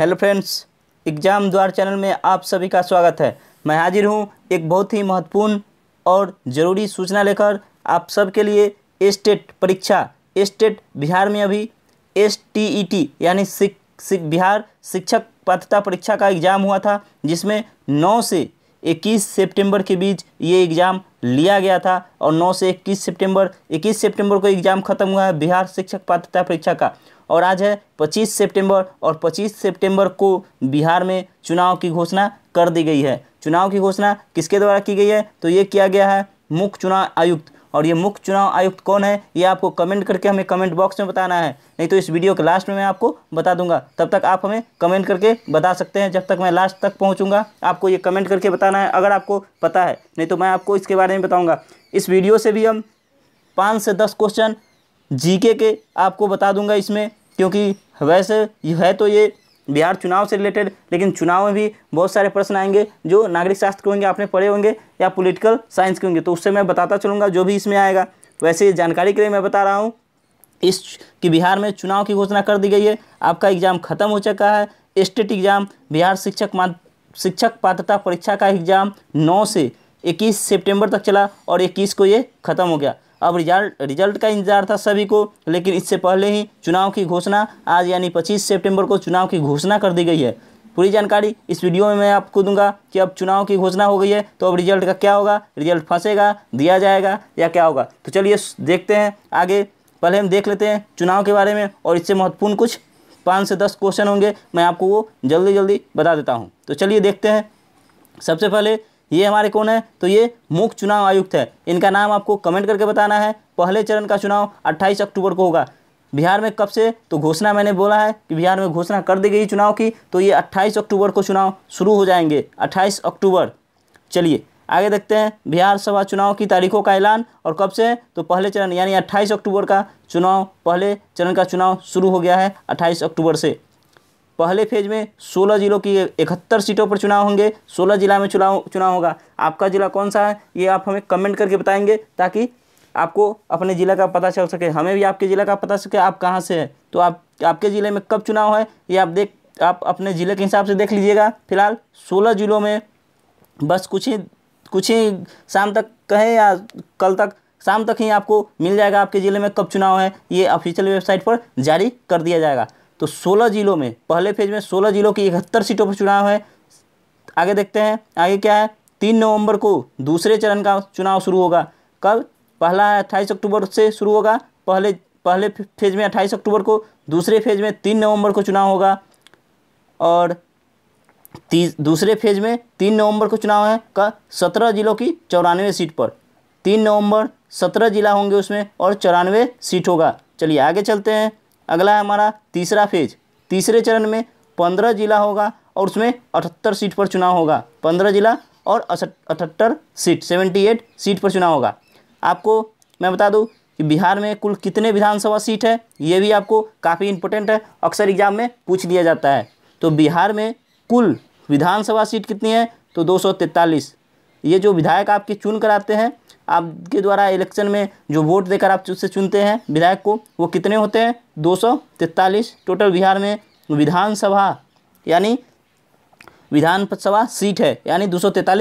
hello friends exam Dwar channel में आप सभी का स्वागत है मैं हाजिर हूँ एक बहुत ही महत्वपूर्ण और ज़रूरी सूचना लेकर आप सबके लिए स्टेट परीक्षा स्टेट बिहार में अभी एस टी टी ई यानी सिक, सिक बिहार शिक्षक पात्रता परीक्षा का एग्ज़ाम हुआ था जिसमें 9 से 21 सितंबर के बीच ये एग्ज़ाम लिया गया था और 9 से 21 सितंबर 21 सितंबर को एग्जाम खत्म हुआ है बिहार शिक्षक पात्रता परीक्षा का और आज है 25 सितंबर और 25 सितंबर को बिहार में चुनाव की घोषणा कर दी गई है चुनाव की घोषणा किसके द्वारा की गई है तो ये किया गया है मुख्य चुनाव आयुक्त और ये मुख्य चुनाव आयुक्त कौन है ये आपको कमेंट करके हमें कमेंट बॉक्स में बताना है नहीं तो इस वीडियो के लास्ट में मैं आपको बता दूंगा तब तक आप हमें कमेंट करके बता सकते हैं जब तक मैं लास्ट तक पहुंचूंगा आपको ये कमेंट करके बताना है अगर आपको पता है नहीं तो मैं आपको इसके बारे में बताऊँगा इस वीडियो से भी हम पाँच से दस क्वेश्चन जी के आपको बता दूंगा इसमें क्योंकि वैसे है तो ये बिहार चुनाव से रिलेटेड लेकिन चुनाव में भी बहुत सारे प्रश्न आएंगे जो नागरिक शास्त्र के होंगे आपने पढ़े होंगे या पोलिटिकल साइंस के होंगे तो उससे मैं बताता चलूँगा जो भी इसमें आएगा वैसे जानकारी के लिए मैं बता रहा हूँ इस कि बिहार में चुनाव की घोषणा कर दी गई है आपका एग्ज़ाम खत्म हो चुका है स्टेट एग्ज़ाम बिहार शिक्षक मा शिक्षक पात्रता परीक्षा का एग्ज़ाम नौ से इक्कीस सितंबर तक चला और इक्कीस को ये ख़त्म हो गया अब रिजल्ट रिजल्ट का इंतजार था सभी को लेकिन इससे पहले ही चुनाव की घोषणा आज यानी 25 सितंबर को चुनाव की घोषणा कर दी गई है पूरी जानकारी इस वीडियो में मैं आपको दूंगा कि अब चुनाव की घोषणा हो गई है तो अब रिजल्ट का क्या होगा रिजल्ट फंसेगा दिया जाएगा या क्या होगा तो चलिए देखते हैं आगे पहले हम देख लेते हैं चुनाव के बारे में और इससे महत्वपूर्ण कुछ पाँच से दस क्वेश्चन होंगे मैं आपको वो जल्दी जल्दी बता देता हूँ तो चलिए देखते हैं सबसे पहले ये हमारे कौन है तो ये मुख्य चुनाव आयुक्त है इनका नाम आपको कमेंट करके बताना है पहले चरण का चुनाव 28 अक्टूबर को होगा बिहार में कब से तो घोषणा मैंने बोला है कि बिहार में घोषणा कर दी गई चुनाव की तो ये 28 अक्टूबर को चुनाव शुरू हो जाएंगे 28 अक्टूबर चलिए आगे देखते हैं बिहार सभा चुनाव की तारीखों का ऐलान और कब से तो पहले चरण यानी 28 अक्टूबर का चुनाव पहले चरण का चुनाव शुरू हो गया है 28 अक्टूबर से पहले फेज में 16 जिलों की इकहत्तर सीटों पर चुनाव होंगे 16 जिला में चुनाव चुनाव होगा आपका ज़िला कौन सा है ये आप हमें कमेंट करके बताएंगे ताकि आपको अपने ज़िला का पता चल सके हमें भी आपके ज़िला का पता सके आप कहाँ से हैं तो आप आपके ज़िले में कब चुनाव है ये आप देख आप अपने ज़िले के हिसाब से देख लीजिएगा फिलहाल सोलह ज़िलों में बस कुछ ही कुछ ही शाम तक कहें या कल तक शाम तक ही आपको मिल जाएगा आपके ज़िले में कब चुनाव है ये ऑफिशियल वेबसाइट पर जारी कर दिया जाएगा तो 16 जिलों में पहले फेज में 16 जिलों की इकहत्तर सीटों पर चुनाव है आगे देखते हैं आगे क्या है तीन नवंबर को दूसरे चरण का चुनाव शुरू होगा कल पहला है अट्ठाईस अक्टूबर से शुरू होगा पहले पहले फेज में अट्ठाईस अक्टूबर को दूसरे फेज में तीन नवंबर को चुनाव होगा और तीस दूसरे फेज में तीन नवंबर को चुनाव है का सत्रह जिलों की चौरानवे सीट पर तीन नवंबर सत्रह जिला होंगे उसमें और चौरानवे सीट होगा चलिए आगे चलते हैं अगला है हमारा तीसरा फेज तीसरे चरण में पंद्रह जिला होगा और उसमें अठहत्तर सीट पर चुनाव होगा पंद्रह जिला और अठहत्तर सीट सेवेंटी एट सीट पर चुनाव होगा आपको मैं बता दूं कि बिहार में कुल कितने विधानसभा सीट है ये भी आपको काफ़ी इंपॉर्टेंट है अक्सर एग्जाम में पूछ लिया जाता है तो बिहार में कुल विधानसभा सीट कितनी है तो दो ये जो विधायक आपके चुन कर हैं आपके द्वारा इलेक्शन में जो वोट देकर आप उससे चुनते हैं विधायक को वो कितने होते हैं दो टोटल बिहार में विधानसभा यानी विधानसभा सीट है यानी दो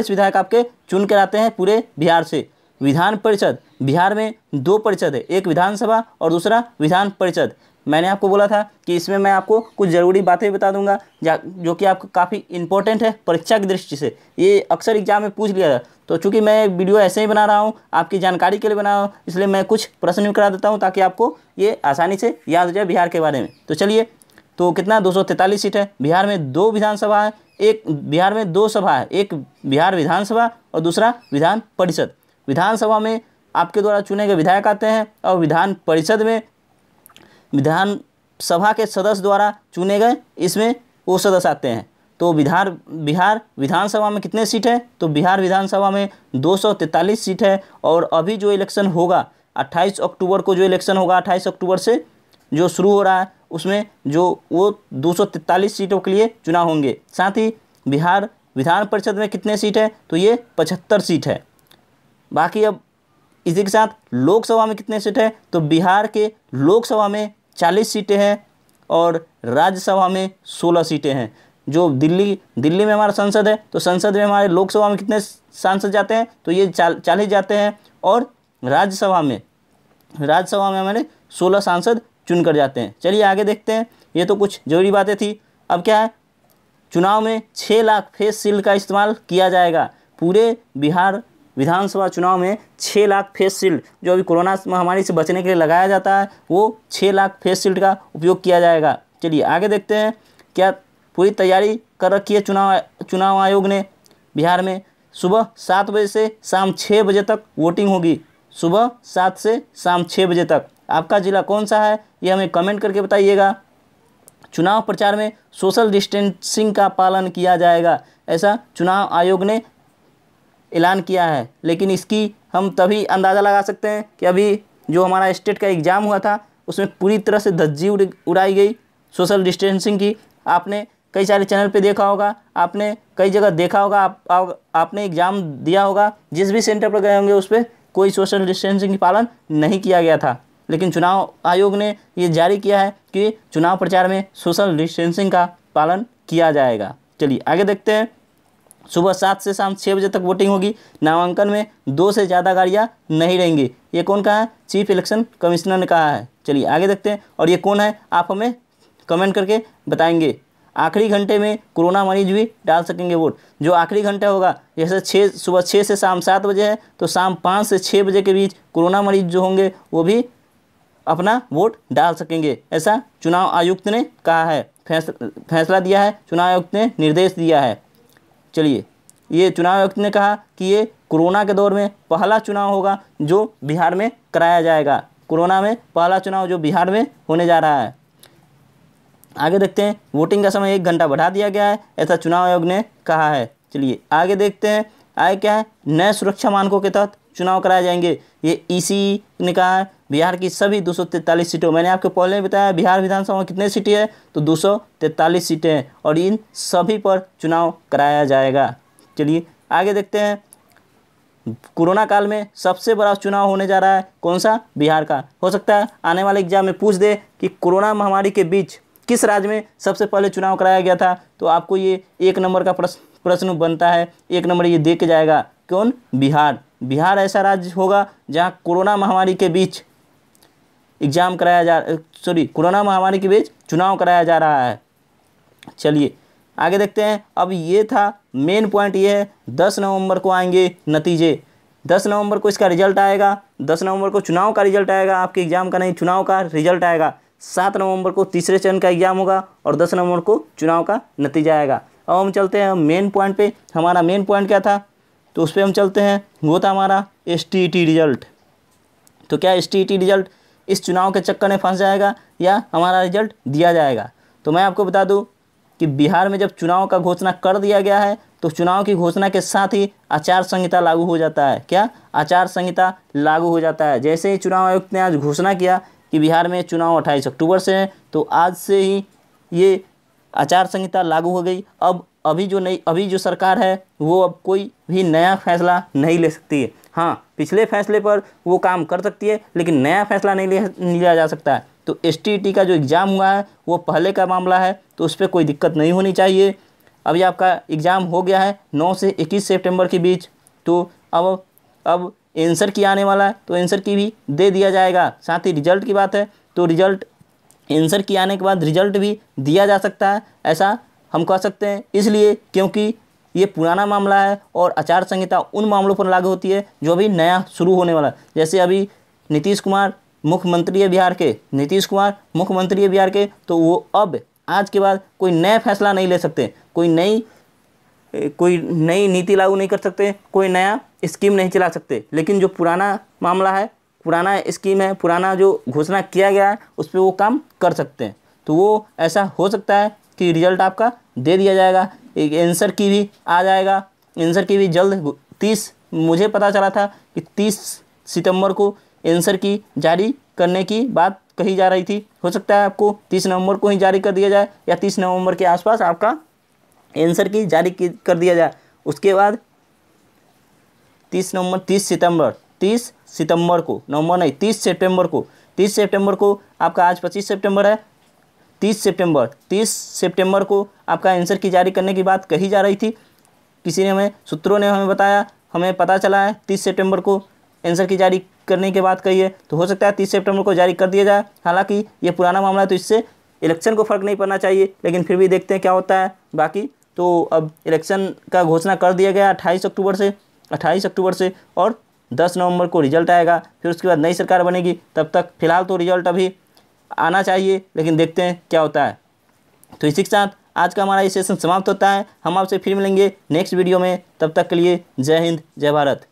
विधायक आपके चुन कर आते हैं पूरे बिहार से विधान परिषद बिहार में दो परिषद है एक विधानसभा और दूसरा विधान परिषद मैंने आपको बोला था कि इसमें मैं आपको कुछ ज़रूरी बातें बता दूंगा जो कि आपको काफ़ी इंपॉर्टेंट है परीक्षा की दृष्टि से ये अक्सर एग्जाम में पूछ लिया था तो चूँकि मैं वीडियो ऐसे ही बना रहा हूँ आपकी जानकारी के लिए बना रहा हूँ इसलिए मैं कुछ प्रश्न भी करा देता हूँ ताकि आपको ये आसानी से याद हो जाए बिहार के बारे में तो चलिए तो कितना दो सीट है बिहार में दो विधानसभा है एक बिहार में दो सभा है एक बिहार विधानसभा और दूसरा विधान परिषद विधानसभा में आपके द्वारा चुने गए विधायक आते हैं और विधान परिषद में विधान सभा के सदस्य द्वारा चुने गए इसमें वो सदस्य आते हैं तो बिहार बिहार विधानसभा में कितने सीट है तो बिहार विधानसभा में दो सीट है और अभी जो इलेक्शन होगा 28 अक्टूबर को जो इलेक्शन होगा 28 अक्टूबर से जो शुरू हो रहा है उसमें जो वो दो सीटों के लिए चुनाव होंगे साथ ही बिहार विधान परिषद में कितने सीट है तो ये पचहत्तर सीट है बाकी अब इसी के साथ लोकसभा में कितने सीट है तो बिहार के लोकसभा में चालीस सीटें हैं और राज्यसभा में सोलह सीटें हैं जो दिल्ली दिल्ली में हमारा संसद है तो संसद में हमारे लोकसभा में कितने सांसद जाते हैं तो ये चालीस जाते हैं और राज्यसभा में राज्यसभा में हमारे सोलह सांसद चुनकर जाते हैं चलिए आगे देखते हैं ये तो कुछ जरूरी बातें थी अब क्या है चुनाव में छः लाख फेस शील्ड का इस्तेमाल किया जाएगा पूरे बिहार विधानसभा चुनाव में छः लाख फेस शील्ड जो अभी कोरोना महामारी से बचने के लिए लगाया जाता है वो छः लाख फेस शील्ड का उपयोग किया जाएगा चलिए आगे देखते हैं क्या पूरी तैयारी कर रखी है चुनाव चुनाव आयोग ने बिहार में सुबह सात बजे से शाम छः बजे तक वोटिंग होगी सुबह सात से शाम छः बजे तक आपका ज़िला कौन सा है ये हमें कमेंट करके बताइएगा चुनाव प्रचार में सोशल डिस्टेंसिंग का पालन किया जाएगा ऐसा चुनाव आयोग ने ऐलान किया है लेकिन इसकी हम तभी अंदाज़ा लगा सकते हैं कि अभी जो हमारा स्टेट का एग्ज़ाम हुआ था उसमें पूरी तरह से धज्जी उड़ उड़ाई गई सोशल डिस्टेंसिंग की आपने कई सारे चैनल पे देखा होगा आपने कई जगह देखा होगा आप, आप आपने एग्ज़ाम दिया होगा जिस भी सेंटर पर गए होंगे उस पर कोई सोशल डिस्टेंसिंग की पालन नहीं किया गया था लेकिन चुनाव आयोग ने ये जारी किया है कि चुनाव प्रचार में सोशल डिस्टेंसिंग का पालन किया जाएगा चलिए आगे देखते हैं सुबह सात से शाम छः बजे तक वोटिंग होगी नामांकन में दो से ज़्यादा गाड़ियाँ नहीं रहेंगी ये कौन कहा है चीफ इलेक्शन कमिश्नर ने कहा है चलिए आगे देखते हैं और ये कौन है आप हमें कमेंट करके बताएंगे आखिरी घंटे में कोरोना मरीज भी डाल सकेंगे वोट जो आखिरी घंटा होगा जैसे छः सुबह छः से शाम सात बजे है तो शाम पाँच से छः बजे के बीच कोरोना मरीज जो होंगे वो भी अपना वोट डाल सकेंगे ऐसा चुनाव आयुक्त ने कहा है फैसला दिया है चुनाव आयुक्त ने निर्देश दिया है चलिए ये चुनाव आयुक्त ने कहा कि ये कोरोना के दौर में पहला चुनाव होगा जो बिहार में कराया जाएगा कोरोना में पहला चुनाव जो बिहार में होने जा रहा है आगे देखते हैं वोटिंग का समय एक घंटा बढ़ा दिया गया है ऐसा चुनाव आयोग ने कहा है चलिए आगे देखते हैं आए क्या है नए सुरक्षा मानकों के तहत चुनाव कराए जाएंगे ये ईसी ने कहा है बिहार की सभी दो सीटों मैंने आपको पहले ही बताया बिहार विधानसभा में कितने सीटें हैं तो दो सीटें हैं और इन सभी पर चुनाव कराया जाएगा चलिए आगे देखते हैं कोरोना काल में सबसे बड़ा चुनाव होने जा रहा है कौन सा बिहार का हो सकता है आने वाले एग्जाम में पूछ दे कि कोरोना महामारी के बीच किस राज्य में सबसे पहले चुनाव कराया गया था तो आपको ये एक नंबर का प्रश्न प्रश्न बनता है एक नंबर ये दे के जाएगा कौन बिहार बिहार ऐसा राज्य होगा जहाँ कोरोना महामारी के बीच एग्ज़ाम कराया जा सॉरी कोरोना महामारी के बीच चुनाव कराया जा रहा है चलिए आगे देखते हैं अब ये था मेन पॉइंट ये है दस नवंबर को आएंगे नतीजे दस नवंबर को इसका रिजल्ट आएगा दस नवंबर को चुनाव का रिजल्ट आएगा आपके एग्ज़ाम का नहीं चुनाव का रिजल्ट आएगा सात नवंबर को तीसरे चरण का एग्ज़ाम होगा और दस नवंबर को चुनाव का नतीजा आएगा अब हम चलते हैं मेन पॉइंट पे हमारा मेन पॉइंट क्या था तो उस पर हम चलते हैं वो था हमारा एस रिजल्ट e तो क्या एस रिजल्ट इस चुनाव के चक्कर में फंस जाएगा या हमारा रिजल्ट दिया जाएगा तो मैं आपको बता दूँ कि बिहार में जब चुनाव का घोषणा कर दिया गया है तो चुनाव की घोषणा के साथ ही आचार संहिता लागू हो जाता है क्या आचार संहिता लागू हो जाता है जैसे ही चुनाव आयुक्त ने आज घोषणा किया कि बिहार में चुनाव अट्ठाईस अक्टूबर से है तो आज से ही ये आचार संहिता लागू हो गई अब अभी जो नई अभी जो सरकार है वो अब कोई भी नया फैसला नहीं ले सकती है हाँ पिछले फैसले पर वो काम कर सकती है लेकिन नया फैसला नहीं लिया जा सकता है तो एस का जो एग्ज़ाम हुआ है वो पहले का मामला है तो उस पर कोई दिक्कत नहीं होनी चाहिए अभी आपका एग्ज़ाम हो गया है 9 से 21 सितंबर के बीच तो अब अब एंसर की आने वाला है तो एंसर की भी दे दिया जाएगा साथ ही रिजल्ट की बात है तो रिजल्ट एंसर की आने के बाद रिजल्ट भी दिया जा सकता है ऐसा हम कह सकते हैं इसलिए क्योंकि ये पुराना मामला है और आचार संहिता उन मामलों पर लागू होती है जो अभी नया शुरू होने वाला जैसे अभी नीतीश कुमार मुख्यमंत्री है बिहार के नीतीश कुमार मुख्यमंत्री है बिहार के तो वो अब आज के बाद कोई नया फैसला नहीं ले सकते कोई नई कोई नई नीति लागू नहीं कर सकते कोई नया स्कीम नहीं चला सकते लेकिन जो पुराना मामला है पुराना स्कीम है पुराना जो घोषणा किया गया है उस पर वो काम कर सकते हैं तो वो ऐसा हो सकता है की रिजल्ट आपका दे दिया जाएगा एक एंसर की भी आ जाएगा एंसर की भी जल्द तीस मुझे पता चला था कि तीस सितंबर को एंसर की जारी करने की बात कही जा रही थी हो सकता है आपको तीस नवंबर को ही जारी कर दिया जाए या तीस नवंबर के आसपास आपका एंसर की जारी कर दिया जाए उसके बाद तीस नवंबर तीस सितंबर तीस सितंबर को नवंबर नहीं तीस सितंबर को तीस सितंबर को आपका आज पच्चीस सितंबर है तीस सितंबर तीस सितंबर को आपका आंसर की जारी करने की बात कही जा रही थी किसी ने हमें सूत्रों ने हमें बताया हमें पता चला है तीस सितंबर को आंसर की जारी करने की बात कही है तो हो सकता है तीस सितंबर को जारी कर दिया जाए हालांकि ये पुराना मामला है तो इससे इलेक्शन को फ़र्क नहीं पड़ना चाहिए लेकिन फिर भी देखते हैं क्या होता है बाकी तो अब इलेक्शन का घोषणा कर दिया गया अट्ठाईस अक्टूबर से अट्ठाईस अक्टूबर से और दस नवंबर को रिजल्ट आएगा फिर उसके बाद नई सरकार बनेगी तब तक फिलहाल तो रिजल्ट अभी आना चाहिए लेकिन देखते हैं क्या होता है तो इसी के साथ आज का हमारा ये सेशन समाप्त होता है हम आपसे फिर मिलेंगे नेक्स्ट वीडियो में तब तक के लिए जय हिंद जय भारत